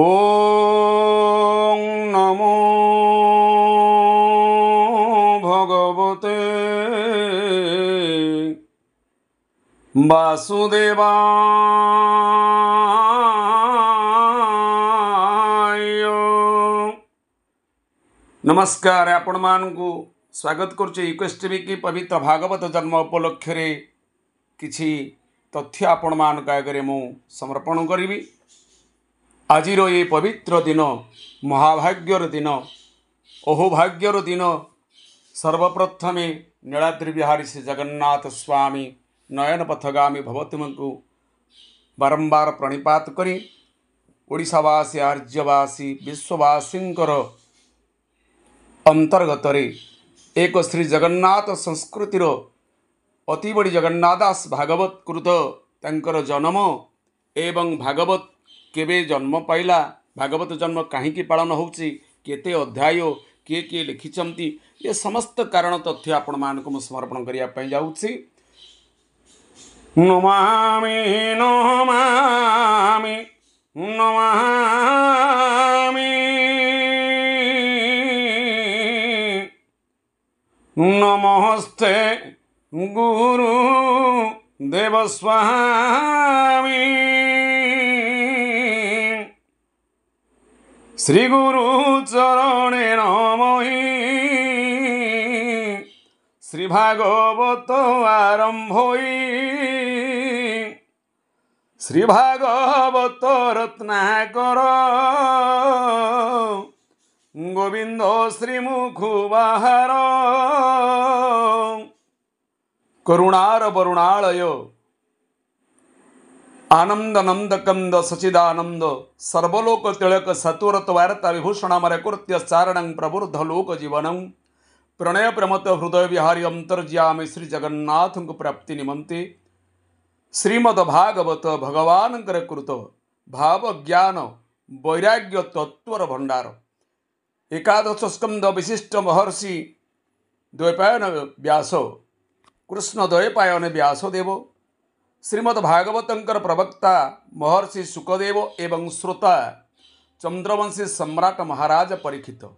ওং নমো ভগবতে ବାସୁଦେବାୟ ନମସ୍କାର ଆପଣମାନଙ୍କୁ ସ୍ୱାଗତ କରୁଛି ଇକୋଷ୍ଟମିକି ପବିତ୍ର ଭାଗବତ ଜନ୍ମ ଉପଲକ୍ଷରେ କିଛି ତଥ୍ୟ ଆପଣମାନଙ୍କ ଆଗରେ ମୁଁ ସମର୍ପଣ କରିବି ଆଜିର ଏ ପବିତ୍ର ଦିନ ମହାଭାଗ୍ୟର ଦିନ ଅହୋଭାଗ୍ୟର ଦିନ ସର୍ବପ୍ରଥମେ ନୀଳାଦ୍ରି ବିହାରୀ ଶ୍ରୀ ଜଗନ୍ନାଥ ସ୍ୱାମୀ ନୟନ ପଥଗାମୀ ଭବତମଙ୍କୁ ବାରମ୍ବାର ପ୍ରଣିପାତ କରି ଓଡ଼ିଶାବାସୀ ଆର୍ଯ୍ୟବାସୀ ବିଶ୍ୱବାସୀଙ୍କର ଅନ୍ତର୍ଗତରେ ଏକ ଶ୍ରୀ ଜଗନ୍ନାଥ ସଂସ୍କୃତିର ଅତି ବଡ଼ି ଜଗନ୍ନାଥ ଦାସ ଭାଗବତ କୃତ ତାଙ୍କର ଜନ୍ମ ଏବଂ ଭାଗବତ केबे जन्म पाइला भागवत जन्म कहीं पालन होते अध्याय किए किए लिखिंट ये समस्त कारण तथ्य तो आपण मानक समर्पण करने जा नमस्ते गुरु देवस्वामी ଶ୍ରୀ ଗୁରୁ ଚରଣେ ନମହି ଶ୍ରୀ ଭାଗବତ ଆରମ୍ଭ ଶ୍ରୀ ଭାଗବତ ରତ୍ନାକର ଗୋବିନ୍ଦ ଶ୍ରୀମୁଖୁ ବାହାର କରୁଣାର ବରୁଣାଳୟ आनंद नंद कंद सचिदानंद सर्वलोक तिलक सतुरत वैरत विभूषण मर चारण प्रबुद्ध लोक जीवन प्रणय प्रमत हृदय विहारी अंतर्ज्यामी श्री जगन्नाथ प्राप्ति निमंते श्रीमद भगवान कृत भाव ज्ञान वैराग्य तत्वर भंडार एकादश स्कंद विशिष्ट महर्षि द्वैपायन व्यास कृष्ण द्वैपायन व्यासदेव ଶ୍ରୀମଦ୍ ଭାଗବତଙ୍କର ପ୍ରବକ୍ତା ମହର୍ଷି ଶୁକଦେବ ଏବଂ ଶ୍ରୋତା ଚନ୍ଦ୍ରବଂଶୀ ସମ୍ରାଟ ମହାରାଜ ପରୀକ୍ଷିତ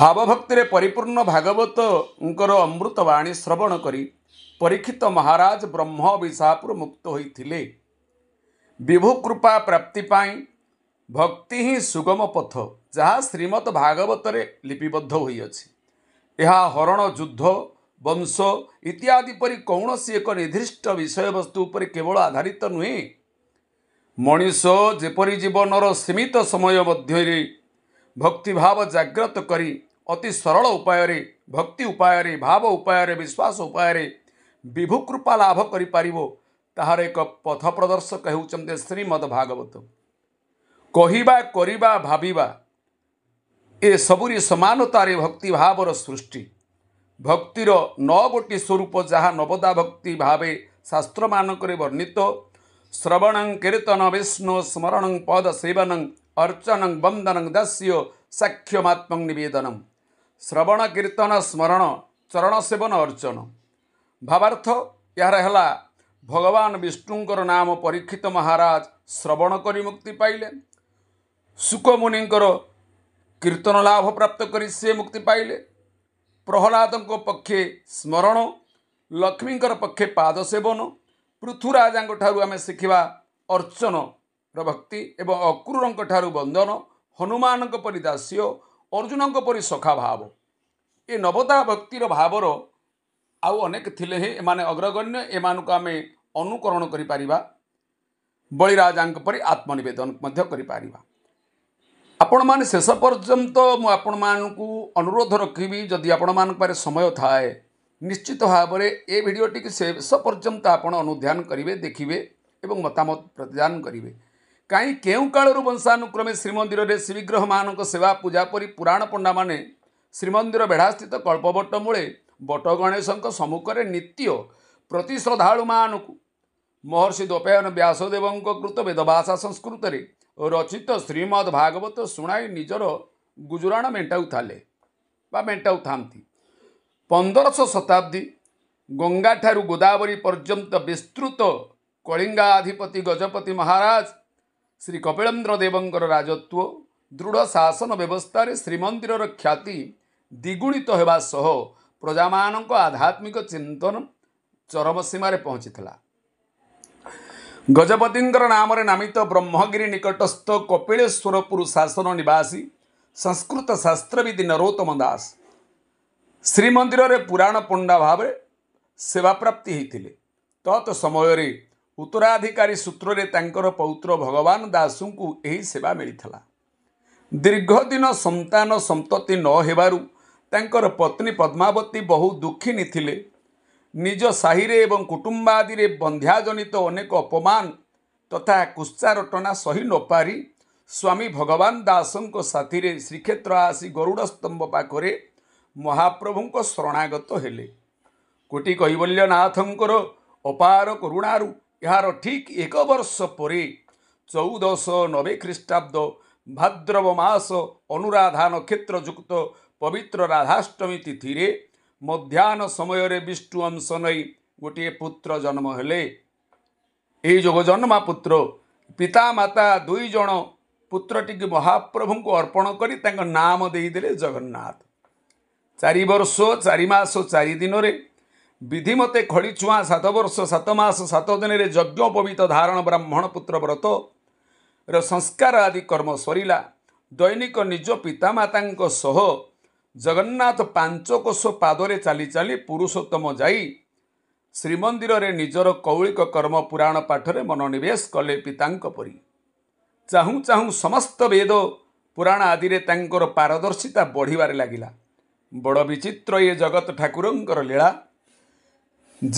ଭାବଭକ୍ତିରେ ପରିପୂର୍ଣ୍ଣ ଭାଗବତଙ୍କର ଅମୃତବାଣୀ ଶ୍ରବଣ କରି ପରୀକ୍ଷିତ ମହାରାଜ ବ୍ରହ୍ମ ବିଷାପୁର ମୁକ୍ତ ହୋଇଥିଲେ ବିଭୁ କୃପା ପ୍ରାପ୍ତି ପାଇଁ ଭକ୍ତି ହିଁ ସୁଗମ ପଥ ଯାହା ଶ୍ରୀମଦ୍ ଭାଗବତରେ ଲିପିବଦ୍ଧ ହୋଇଅଛି ଏହା ହରଣ ଯୁଦ୍ଧ ବଂଶ ଇତ୍ୟାଦି ପରି କୌଣସି ଏକ ନିର୍ଦ୍ଦିଷ୍ଟ ବିଷୟବସ୍ତୁ ଉପରେ କେବଳ ଆଧାରିତ ନୁହେଁ ମଣିଷ ଯେପରି ଜୀବନର ସୀମିତ ସମୟ ମଧ୍ୟରେ ଭକ୍ତିଭାବ ଜାଗ୍ରତ କରି ଅତି ସରଳ ଉପାୟରେ ଭକ୍ତି ଉପାୟରେ ଭାବ ଉପାୟରେ ବିଶ୍ୱାସ ଉପାୟରେ ବିଭୁକୃପା ଲାଭ କରିପାରିବ ତାହାର ଏକ ପଥ ପ୍ରଦର୍ଶକ ହେଉଛନ୍ତି ଶ୍ରୀମଦ୍ ଭାଗବତ କହିବା କରିବା ଭାବିବା ଏସବୁରି ସମାନତାରେ ଭକ୍ତିଭାବର ସୃଷ୍ଟି ଭକ୍ତିର ନଅ ଗୋଟି ସ୍ୱରୂପ ଯାହା ନବଦା ଭକ୍ତି ଭାବେ ଶାସ୍ତ୍ରମାନଙ୍କରେ ବର୍ଣ୍ଣିତ ଶ୍ରବଣଂ କୀର୍ତ୍ତନ ବିଷ୍ଣୁ ସ୍ମରଣଂ ପଦ ସେବନଂ ଅର୍ଚ୍ଚନଂ ବନ୍ଦନଂ ଦାସ୍ୟ ସାକ୍ଷ୍ୟମାତ୍ମଂ ନିବେଦନମ୍ ଶ୍ରବଣ କୀର୍ତ୍ତନ ସ୍ମରଣ ଚରଣ ସେବନ ଅର୍ଚ୍ଚନ ଭାବାର୍ଥ ଏହାର ହେଲା ଭଗବାନ ବିଷ୍ଣୁଙ୍କର ନାମ ପରୀକ୍ଷିତ ମହାରାଜ ଶ୍ରବଣ କରି ମୁକ୍ତି ପାଇଲେ ସୁକମୁନିଙ୍କର କୀର୍ତ୍ତନ ଲାଭ ପ୍ରାପ୍ତ କରି ସେ ମୁକ୍ତି ପାଇଲେ ପ୍ରହଲାଦଙ୍କ ପକ୍ଷେ ସ୍ମରଣ ଲକ୍ଷ୍ମୀଙ୍କର ପକ୍ଷେ ପାଦ ସେବନ ପୃଥୁରାଜାଙ୍କ ଠାରୁ ଆମେ ଶିଖିବା ଅର୍ଚ୍ଚନର ଭକ୍ତି ଏବଂ ଅକ୍ରୁରଙ୍କ ଠାରୁ ବନ୍ଦନ ହନୁମାନଙ୍କ ପରି ଦାସ୍ୟ ଅର୍ଜୁନଙ୍କ ପରି ସଖା ଭାବ ଏ ନବତା ଭକ୍ତିର ଭାବର ଆଉ ଅନେକ ଥିଲେ ହିଁ ଏମାନେ ଅଗ୍ରଗଣ୍ୟ ଏମାନଙ୍କୁ ଆମେ ଅନୁକରଣ କରିପାରିବା ବଳିରାଜାଙ୍କ ପରି ଆତ୍ମନିବେଦନ ମଧ୍ୟ କରିପାରିବା ଆପଣମାନେ ଶେଷ ପର୍ଯ୍ୟନ୍ତ ମୁଁ ଆପଣମାନଙ୍କୁ ଅନୁରୋଧ ରଖିବି ଯଦି ଆପଣମାନଙ୍କ ପାଖରେ ସମୟ ଥାଏ ନିଶ୍ଚିତ ଭାବରେ ଏ ଭିଡ଼ିଓଟିକୁ ଶେଷ ପର୍ଯ୍ୟନ୍ତ ଆପଣ ଅନୁଧ୍ୟାନ କରିବେ ଦେଖିବେ ଏବଂ ମତାମତ ପ୍ରତିଦାନ କରିବେ କାହିଁ କେଉଁ କାଳରୁ ବଂଶାନୁକ୍ରମେ ଶ୍ରୀମନ୍ଦିରରେ ଶ୍ରୀଗ୍ରହମାନଙ୍କ ସେବା ପୂଜା ପରି ପୁରାଣ ପଣ୍ଡାମାନେ ଶ୍ରୀମନ୍ଦିର ବେଢ଼ାସ୍ଥିତ କଳ୍ପବଟ ମୂଳେ ବଟ ଗଣେଶଙ୍କ ସମ୍ମୁଖରେ ନିତ୍ୟ ପ୍ରତି ଶ୍ରଦ୍ଧାଳୁମାନଙ୍କୁ ମହର୍ଷି ଦୋପାୟନ ବ୍ୟାସଦେବଙ୍କ କୃତ ବେଦଭାଷା ସଂସ୍କୃତରେ ରଚିତ ଶ୍ରୀମଦ୍ ଭାଗବତ ଶୁଣାଇ ନିଜର ଗୁଜୁରାଣ ମେଣ୍ଟାଉଥାଲେ ବା ମେଣ୍ଟାଉଥାନ୍ତି ପନ୍ଦରଶହ ଶତାବ୍ଦୀ ଗଙ୍ଗାଠାରୁ ଗୋଦାବରୀ ପର୍ଯ୍ୟନ୍ତ ବିସ୍ତୃତ କଳିଙ୍ଗା କଳିଙ୍ଗାଧିପତି ଗଜପତି ମହାରାଜ ଶ୍ରୀ କପିଳେନ୍ଦ୍ର ଦେବଙ୍କର ରାଜତ୍ଵ ଦୃଢ଼ ଶାସନ ବ୍ୟବସ୍ଥାରେ ଶ୍ରୀମନ୍ଦିରର ଖ୍ୟାତି ଦ୍ୱିଗୁଣିତ ହେବା ସହ ପ୍ରଜାମାନଙ୍କ ଆଧ୍ୟାତ୍ମିକ ଚିନ୍ତନ ଚରମ ସୀମାରେ ପହଞ୍ଚିଥିଲା ଗଜପତିଙ୍କର ନାମରେ ନାମିତ ବ୍ରହ୍ମଗିରି ନିକଟସ୍ଥ କପିଳେଶ୍ୱରପୁର ଶାସନ ନିବାସୀ ସଂସ୍କୃତ ଶାସ୍ତ୍ରବିଦି ନରୋତ୍ତମ ଦାସ ଶ୍ରୀମନ୍ଦିରରେ ପୁରାଣ ପଣ୍ଡା ଭାବରେ ସେବାପ୍ରାପ୍ତି ହୋଇଥିଲେ ତତ୍ ସମୟରେ ଉତ୍ତରାଧିକାରୀ ସୂତ୍ରରେ ତାଙ୍କର ପୌତ୍ର ଭଗବାନ ଦାସଙ୍କୁ ଏହି ସେବା ମିଳିଥିଲା ଦୀର୍ଘଦିନ ସନ୍ତାନ ସନ୍ତତି ନ ହେବାରୁ ତାଙ୍କର ପତ୍ନୀ ପଦ୍ମାବତୀ ବହୁ ଦୁଃଖିନୀ ଥିଲେ ନିଜ ସାହିରେ ଏବଂ କୁଟୁମ୍ବାଦିରେ ଜନିତ ଅନେକ ଅପମାନ ତଥା କୁଶ୍ଚାରଟନା ସହି ନପାରି ସ୍ୱାମୀ ଭଗବାନ ଦାସଙ୍କ ସାଥିରେ ଶ୍ରୀକ୍ଷେତ୍ର ଆସି ଗରୁଡ଼ ସ୍ତମ୍ଭ ପାଖରେ ମହାପ୍ରଭୁଙ୍କ ଶରଣାଗତ ହେଲେ କୋଟି କୈବଲ୍ୟନାଥଙ୍କର ଅପାର କରୁଣାରୁ ଏହାର ଠିକ୍ ଏକ ବର୍ଷ ପରେ ଚଉଦଶହ ନବେ ଖ୍ରୀଷ୍ଟାବ୍ଦ ଭାଦ୍ରବ ମାସ ଅନୁରାଧା ନକ୍ଷତ୍ର ଯୁକ୍ତ ପବିତ୍ର ରାଧାଷ୍ଟମୀ ତିଥିରେ ମଧ୍ୟାହ୍ନ ସମୟରେ ବିଷ୍ଣୁ ଅଂଶ ନେଇ ଗୋଟିଏ ପୁତ୍ର ଜନ୍ମ ହେଲେ ଏହି ଯୋଗ ଜନ୍ମା ପୁତ୍ର ପିତାମାତା ଦୁଇ ଜଣ ପୁତ୍ରଟିକୁ ମହାପ୍ରଭୁଙ୍କୁ ଅର୍ପଣ କରି ତାଙ୍କ ନାମ ଦେଇଦେଲେ ଜଗନ୍ନାଥ ଚାରି ବର୍ଷ ଚାରି ମାସ ଚାରି ଦିନରେ ବିଧିମତେ ଖଳି ଛୁଆଁ ସାତ ବର୍ଷ ସାତ ମାସ ସାତ ଦିନରେ ଯଜ୍ଞ ପବିତ ଧାରଣ ବ୍ରାହ୍ମଣ ପୁତ୍ର ବ୍ରତର ସଂସ୍କାର ଆଦି କର୍ମ ସରିଲା ଦୈନିକ ନିଜ ପିତାମାତାଙ୍କ ସହ ଜଗନ୍ନାଥ ପାଞ୍ଚକୋଶ ପାଦରେ ଚାଲି ଚାଲି ପୁରୁଷୋତ୍ତମ ଯାଇ ଶ୍ରୀମନ୍ଦିରରେ ନିଜର କୌଳିକ କର୍ମ ପୁରାଣ ପାଠରେ ମନୋନିବେଶ କଲେ ପିତାଙ୍କ ପରି ଚାହୁଁ ଚାହୁଁ ସମସ୍ତ ବେଦ ପୁରାଣ ଆଦିରେ ତାଙ୍କର ପାରଦର୍ଶିତା ବଢ଼ିବାରେ ଲାଗିଲା ବଡ଼ ବିଚିତ୍ର ଏ ଜଗତ ଠାକୁରଙ୍କର ଲୀଳା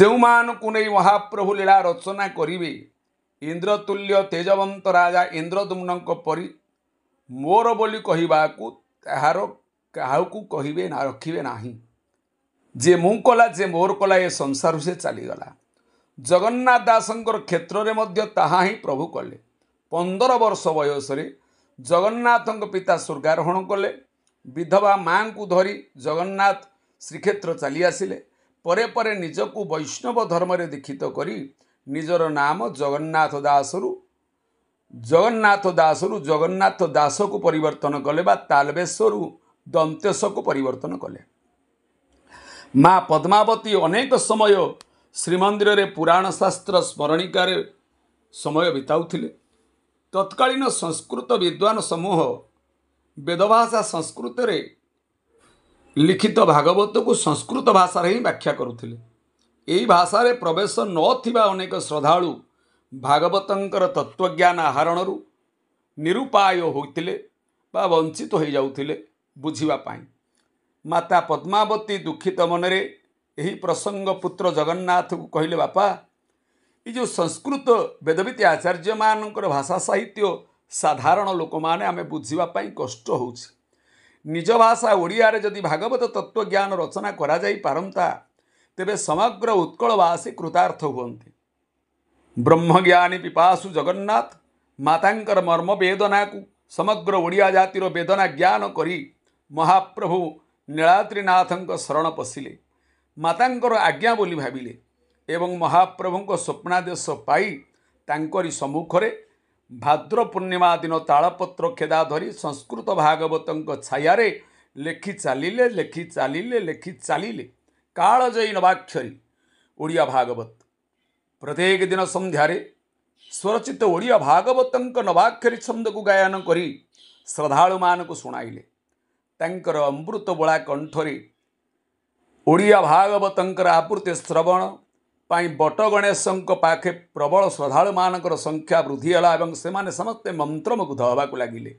ଯେଉଁମାନଙ୍କୁ ନେଇ ମହାପ୍ରଭୁ ଲୀଳା ରଚନା କରିବେ ଇନ୍ଦ୍ରତୁଲ୍ୟ ତେଜବନ୍ତ ରାଜା ଇନ୍ଦ୍ରଦୁମ୍ନଙ୍କ ପରି ମୋର ବୋଲି କହିବାକୁ ତାହାର କାହାକୁ କହିବେ ନା ରଖିବେ ନାହିଁ ଯେ ମୁଁ କଲା ଯେ ମୋର କଲା ଏ ସଂସାରରୁ ସେ ଚାଲିଗଲା ଜଗନ୍ନାଥ ଦାସଙ୍କର କ୍ଷେତ୍ରରେ ମଧ୍ୟ ତାହା ହିଁ ପ୍ରଭୁ କଲେ ପନ୍ଦର ବର୍ଷ ବୟସରେ ଜଗନ୍ନାଥଙ୍କ ପିତା ସ୍ୱର୍ଗାରୋହଣ କଲେ ବିଧବା ମାଆଙ୍କୁ ଧରି ଜଗନ୍ନାଥ ଶ୍ରୀକ୍ଷେତ୍ର ଚାଲିଆସିଲେ ପରେ ପରେ ନିଜକୁ ବୈଷ୍ଣବ ଧର୍ମରେ ଦୀକ୍ଷିତ କରି ନିଜର ନାମ ଜଗନ୍ନାଥ ଦାସରୁ ଜଗନ୍ନାଥ ଦାସରୁ ଜଗନ୍ନାଥ ଦାସକୁ ପରିବର୍ତ୍ତନ କଲେ ବା ତାଲବେଶ୍ୱରରୁ ଦନ୍ତେଶକୁ ପରିବର୍ତ୍ତନ କଲେ ମା ପଦ୍ମାବତୀ ଅନେକ ସମୟ ଶ୍ରୀମନ୍ଦିରରେ ପୁରାଣ ଶାସ୍ତ୍ର ସ୍ମରଣିକାରେ ସମୟ ବିତାଉଥିଲେ ତତ୍କାଳୀନ ସଂସ୍କୃତ ବିଦ୍ୱାନ ସମୂହ ବେଦଭାଷା ସଂସ୍କୃତରେ ଲିଖିତ ଭାଗବତକୁ ସଂସ୍କୃତ ଭାଷାରେ ହିଁ ବ୍ୟାଖ୍ୟା କରୁଥିଲେ ଏହି ଭାଷାରେ ପ୍ରବେଶ ନଥିବା ଅନେକ ଶ୍ରଦ୍ଧାଳୁ ଭାଗବତଙ୍କର ତତ୍ତ୍ୱଜ୍ଞାନ ଆହରଣରୁ ନିରୁପାୟ ହୋଇଥିଲେ ବା ବଞ୍ଚିତ ହୋଇଯାଉଥିଲେ ବୁଝିବା ପାଇଁ ମାତା ପଦ୍ମାବତୀ ଦୁଃଖିତ ମନରେ ଏହି ପ୍ରସଙ୍ଗ ପୁତ୍ର ଜଗନ୍ନାଥକୁ କହିଲେ ବାପା ଏ ଯେଉଁ ସଂସ୍କୃତ ବେଦବିତ୍ୟ ଆଚାର୍ଯ୍ୟମାନଙ୍କର ଭାଷା ସାହିତ୍ୟ ସାଧାରଣ ଲୋକମାନେ ଆମେ ବୁଝିବା ପାଇଁ କଷ୍ଟ ହେଉଛି ନିଜ ଭାଷା ଓଡ଼ିଆରେ ଯଦି ଭାଗବତ ତତ୍ତ୍ୱଜ୍ଞାନ ରଚନା କରାଯାଇ ପାରନ୍ତା ତେବେ ସମଗ୍ର ଉତ୍କଳବାସୀ କୃତାର୍ଥ ହୁଅନ୍ତି ବ୍ରହ୍ମଜ୍ଞାନୀ ପିପାସୁ ଜଗନ୍ନାଥ ମାତାଙ୍କର ମର୍ମବେଦନାକୁ ସମଗ୍ର ଓଡ଼ିଆ ଜାତିର ବେଦନା ଜ୍ଞାନ କରି ମହାପ୍ରଭୁ ନୀଳାଦ୍ରିନାଥଙ୍କ ଶରଣ ପଶିଲେ ମାତାଙ୍କର ଆଜ୍ଞା ବୋଲି ଭାବିଲେ ଏବଂ ମହାପ୍ରଭୁଙ୍କ ସ୍ୱପ୍ନାଦେଶ ପାଇ ତାଙ୍କରି ସମ୍ମୁଖରେ ଭାଦ୍ର ପୂର୍ଣ୍ଣିମା ଦିନ ତାଳପତ୍ର ଖେଦା ଧରି ସଂସ୍କୃତ ଭାଗବତଙ୍କ ଛାୟାରେ ଲେଖି ଚାଲିଲେ ଲେଖି ଚାଲିଲେ ଲେଖି ଚାଲିଲେ କାଳଜୟୀ ନବାକ୍ଷରୀ ଓଡ଼ିଆ ଭାଗବତ ପ୍ରତ୍ୟେକ ଦିନ ସନ୍ଧ୍ୟାରେ ସ୍ୱରଚିତ ଓଡ଼ିଆ ଭାଗବତଙ୍କ ନବାକ୍ଷରୀ ଛନ୍ଦକୁ ଗାୟନ କରି ଶ୍ରଦ୍ଧାଳୁମାନଙ୍କୁ ଶୁଣାଇଲେ ତାଙ୍କର ଅମୃତବୋଳା କଣ୍ଠରେ ଓଡ଼ିଆ ଭାଗବତଙ୍କର ଆବୃତ୍ତି ଶ୍ରବଣ ପାଇଁ ବଟଗଣେଶଙ୍କ ପାଖେ ପ୍ରବଳ ଶ୍ରଦ୍ଧାଳୁମାନଙ୍କର ସଂଖ୍ୟା ବୃଦ୍ଧି ହେଲା ଏବଂ ସେମାନେ ସମସ୍ତେ ମନ୍ତ୍ରମୁଗ୍ଧ ହେବାକୁ ଲାଗିଲେ